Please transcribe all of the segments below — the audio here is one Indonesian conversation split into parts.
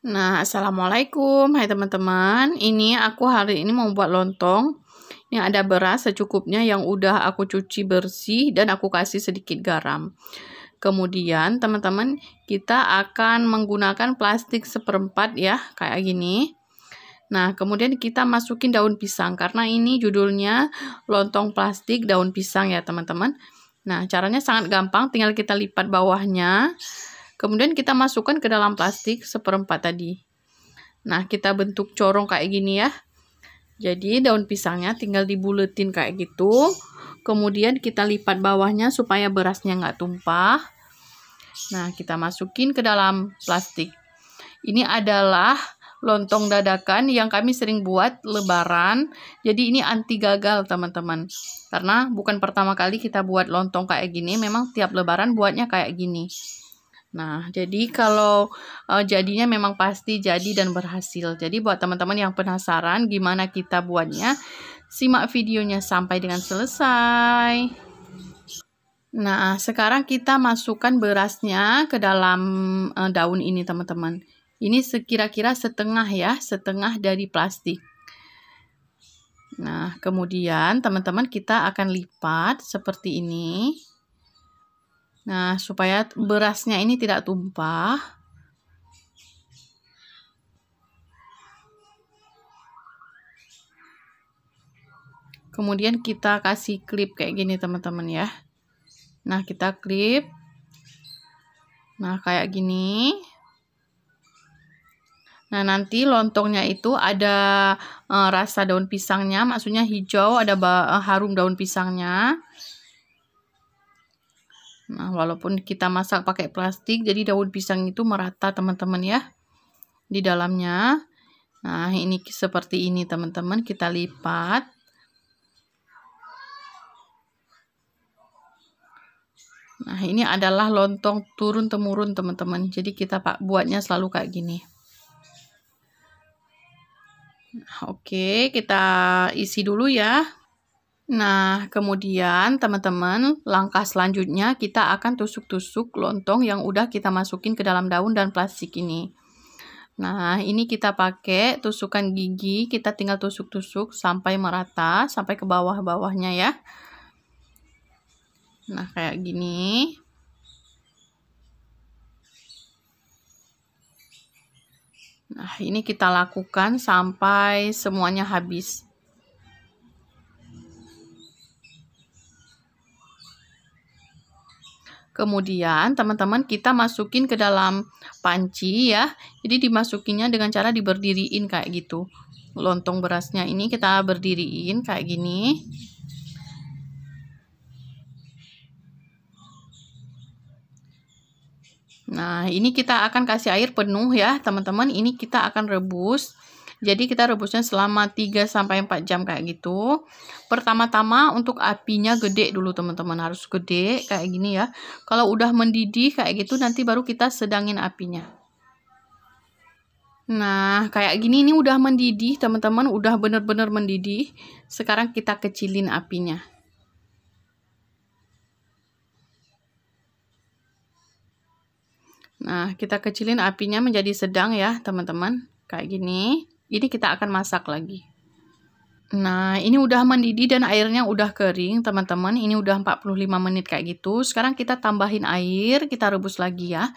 Nah, assalamualaikum, hai teman-teman. Ini aku hari ini mau buat lontong. Ini ada beras secukupnya yang udah aku cuci bersih dan aku kasih sedikit garam. Kemudian, teman-teman, kita akan menggunakan plastik seperempat ya, kayak gini. Nah, kemudian kita masukin daun pisang karena ini judulnya lontong plastik daun pisang ya, teman-teman. Nah, caranya sangat gampang, tinggal kita lipat bawahnya. Kemudian kita masukkan ke dalam plastik seperempat tadi. Nah, kita bentuk corong kayak gini ya. Jadi daun pisangnya tinggal dibuletin kayak gitu. Kemudian kita lipat bawahnya supaya berasnya nggak tumpah. Nah, kita masukin ke dalam plastik. Ini adalah lontong dadakan yang kami sering buat lebaran. Jadi ini anti gagal teman-teman. Karena bukan pertama kali kita buat lontong kayak gini. Memang tiap lebaran buatnya kayak gini. Nah, jadi kalau uh, jadinya memang pasti jadi dan berhasil. Jadi buat teman-teman yang penasaran gimana kita buatnya, simak videonya sampai dengan selesai. Nah, sekarang kita masukkan berasnya ke dalam uh, daun ini, teman-teman. Ini sekira-kira setengah ya, setengah dari plastik. Nah, kemudian teman-teman kita akan lipat seperti ini. Nah, supaya berasnya ini tidak tumpah, kemudian kita kasih klip kayak gini teman-teman ya nah kita klip nah kayak gini nah nanti lontongnya itu ada uh, rasa daun pisangnya maksudnya hijau ada eh, harum daun pisangnya Nah, walaupun kita masak pakai plastik, jadi daun pisang itu merata teman-teman ya. Di dalamnya. Nah, ini seperti ini teman-teman. Kita lipat. Nah, ini adalah lontong turun-temurun teman-teman. Jadi kita pak buatnya selalu kayak gini. Nah, oke, kita isi dulu ya. Nah, kemudian teman-teman, langkah selanjutnya kita akan tusuk-tusuk lontong yang udah kita masukin ke dalam daun dan plastik ini. Nah, ini kita pakai tusukan gigi, kita tinggal tusuk-tusuk sampai merata, sampai ke bawah-bawahnya ya. Nah, kayak gini. Nah, ini kita lakukan sampai semuanya habis. Kemudian teman-teman kita masukin ke dalam panci ya. Jadi dimasukinnya dengan cara diberdiriin kayak gitu. Lontong berasnya ini kita berdiriin kayak gini. Nah, ini kita akan kasih air penuh ya, teman-teman. Ini kita akan rebus jadi kita rebusnya selama 3 sampai 4 jam kayak gitu. Pertama-tama untuk apinya gede dulu teman-teman, harus gede kayak gini ya. Kalau udah mendidih kayak gitu nanti baru kita sedangin apinya. Nah, kayak gini ini udah mendidih, teman-teman, udah bener-bener mendidih. Sekarang kita kecilin apinya. Nah, kita kecilin apinya menjadi sedang ya, teman-teman. Kayak gini. Ini kita akan masak lagi. Nah, ini udah mendidih dan airnya udah kering, teman-teman. Ini udah 45 menit kayak gitu. Sekarang kita tambahin air, kita rebus lagi ya.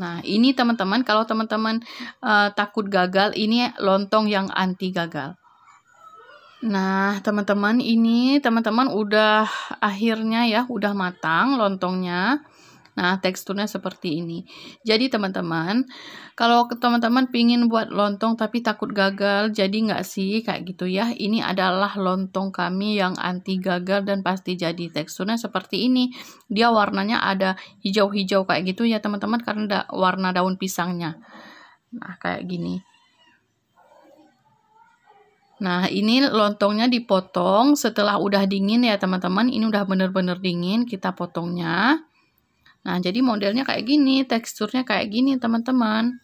Nah, ini teman-teman, kalau teman-teman uh, takut gagal, ini lontong yang anti gagal. Nah, teman-teman, ini teman-teman udah akhirnya ya, udah matang lontongnya. Nah, teksturnya seperti ini. Jadi, teman-teman, kalau teman-teman pingin buat lontong tapi takut gagal, jadi nggak sih kayak gitu ya. Ini adalah lontong kami yang anti gagal dan pasti jadi. Teksturnya seperti ini. Dia warnanya ada hijau-hijau kayak gitu ya, teman-teman, karena da warna daun pisangnya. Nah, kayak gini. Nah, ini lontongnya dipotong setelah udah dingin ya, teman-teman. Ini udah bener-bener dingin, kita potongnya. Nah, jadi modelnya kayak gini, teksturnya kayak gini, teman-teman.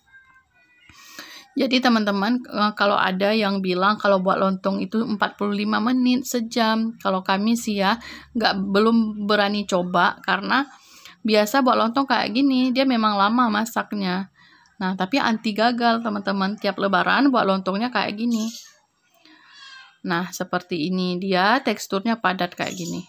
Jadi teman-teman eh, kalau ada yang bilang kalau buat lontong itu 45 menit sejam, kalau kami sih ya nggak belum berani coba karena biasa buat lontong kayak gini dia memang lama masaknya. Nah, tapi anti gagal teman-teman tiap lebaran buat lontongnya kayak gini. Nah, seperti ini dia teksturnya padat kayak gini.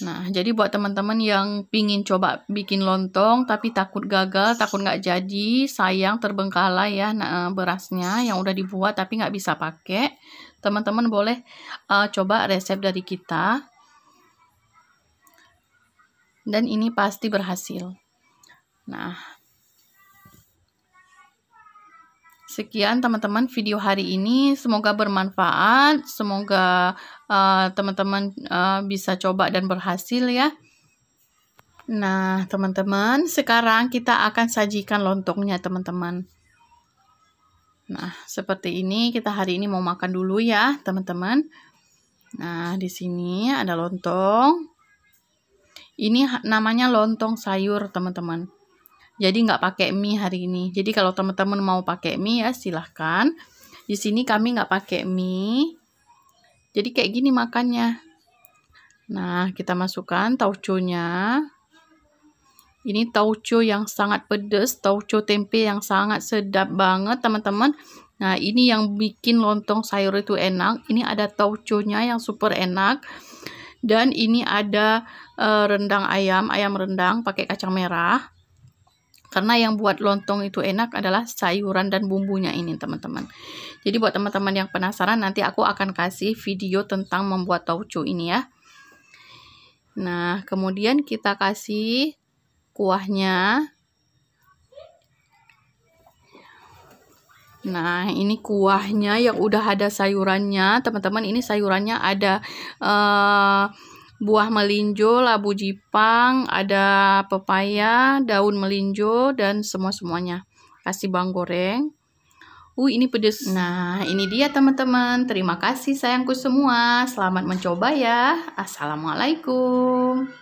Nah, jadi buat teman-teman yang pingin coba bikin lontong tapi takut gagal, takut nggak jadi, sayang terbengkalai ya nah, eh, berasnya yang udah dibuat tapi nggak bisa pakai, teman-teman boleh uh, coba resep dari kita. Dan ini pasti berhasil. Nah, Sekian teman-teman video hari ini, semoga bermanfaat, semoga eh, teman-teman uh, uh, bisa coba dan berhasil ya. Nah, teman-teman, sekarang kita akan sajikan lontongnya, teman-teman. Nah, seperti ini kita hari ini mau makan dulu ya, teman-teman. Nah, di sini ada lontong. Ini namanya lontong sayur, teman-teman. Jadi nggak pakai mie hari ini. Jadi kalau teman-teman mau pakai mie ya silahkan. Di sini kami nggak pakai mie. Jadi kayak gini makannya. Nah, kita masukkan tauco nya. Ini tauco yang sangat pedas, tauco tempe yang sangat sedap banget, teman-teman. Nah, ini yang bikin lontong sayur itu enak. Ini ada tauconya yang super enak. Dan ini ada uh, rendang ayam, ayam rendang pakai kacang merah. Karena yang buat lontong itu enak adalah sayuran dan bumbunya ini, teman-teman. Jadi buat teman-teman yang penasaran, nanti aku akan kasih video tentang membuat tauco ini ya. Nah, kemudian kita kasih kuahnya. Nah, ini kuahnya yang udah ada sayurannya, teman-teman. Ini sayurannya ada uh, buah melinjo, labu jipang, ada pepaya, daun melinjo, dan semua-semuanya. Kasih bawang goreng. Uh, ini pedes. Nah, ini dia teman-teman. Terima kasih sayangku semua. Selamat mencoba ya. Assalamualaikum.